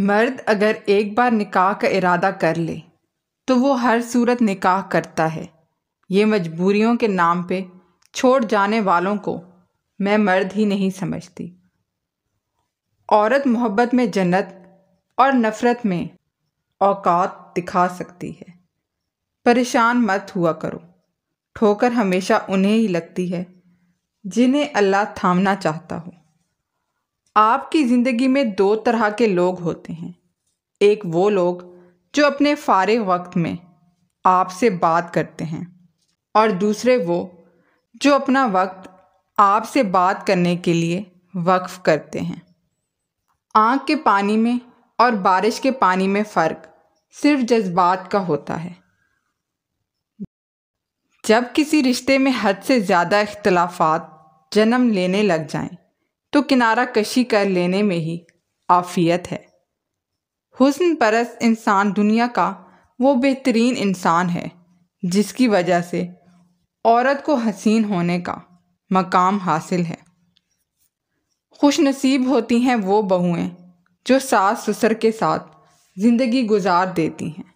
मर्द अगर एक बार निकाह का इरादा कर ले तो वो हर सूरत निकाह करता है ये मजबूरियों के नाम पे छोड़ जाने वालों को मैं मर्द ही नहीं समझती औरत मोहब्बत में जन्नत और नफ़रत में औकात दिखा सकती है परेशान मत हुआ करो ठोकर हमेशा उन्हें ही लगती है जिन्हें अल्लाह थामना चाहता हो आपकी ज़िंदगी में दो तरह के लोग होते हैं एक वो लोग जो अपने फारे वक्त में आपसे बात करते हैं और दूसरे वो जो अपना वक्त आपसे बात करने के लिए वक्फ करते हैं आँख के पानी में और बारिश के पानी में फ़र्क सिर्फ जज्बात का होता है जब किसी रिश्ते में हद से ज़्यादा इख्तलाफात जन्म लेने लग जाएं, तो किनारा कशी कर लेने में ही आफियत है हुस्न परस इंसान दुनिया का वो बेहतरीन इंसान है जिसकी वजह से औरत को हसीन होने का मकाम हासिल है खुश नसीब होती हैं वो बहुएं जो सास ससुर के साथ ज़िंदगी गुजार देती हैं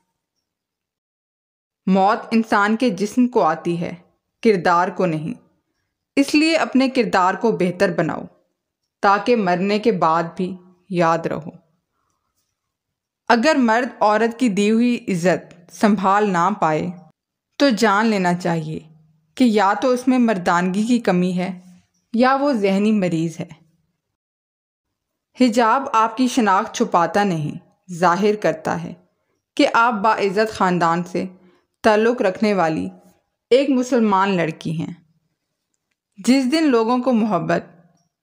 मौत इंसान के जिस्म को आती है किरदार को नहीं इसलिए अपने किरदार को बेहतर बनाओ ताकि मरने के बाद भी याद रहो अगर मर्द औरत की दी हुई इज़्ज़त संभाल ना पाए तो जान लेना चाहिए कि या तो उसमें मर्दानगी की कमी है या वो जहनी मरीज़ है हिजाब आपकी शनाख्त छुपाता नहीं जाहिर करता है कि आप बाज़्ज़त ख़ानदान से ताल्लुक़ रखने वाली एक मुसलमान लड़की हैं जिस दिन लोगों को मोहब्बत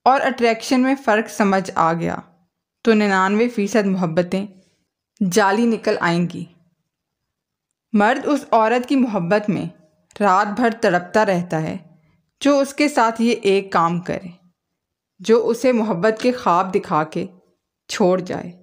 और अट्रैक्शन में फ़र्क समझ आ गया तो निन्यानवे फ़ीसद मोहब्बतें जाली निकल आएंगी मर्द उस औरत की मोहब्बत में रात भर तड़पता रहता है जो उसके साथ ये एक काम करे जो उसे मोहब्बत के ख्वाब दिखा के छोड़ जाए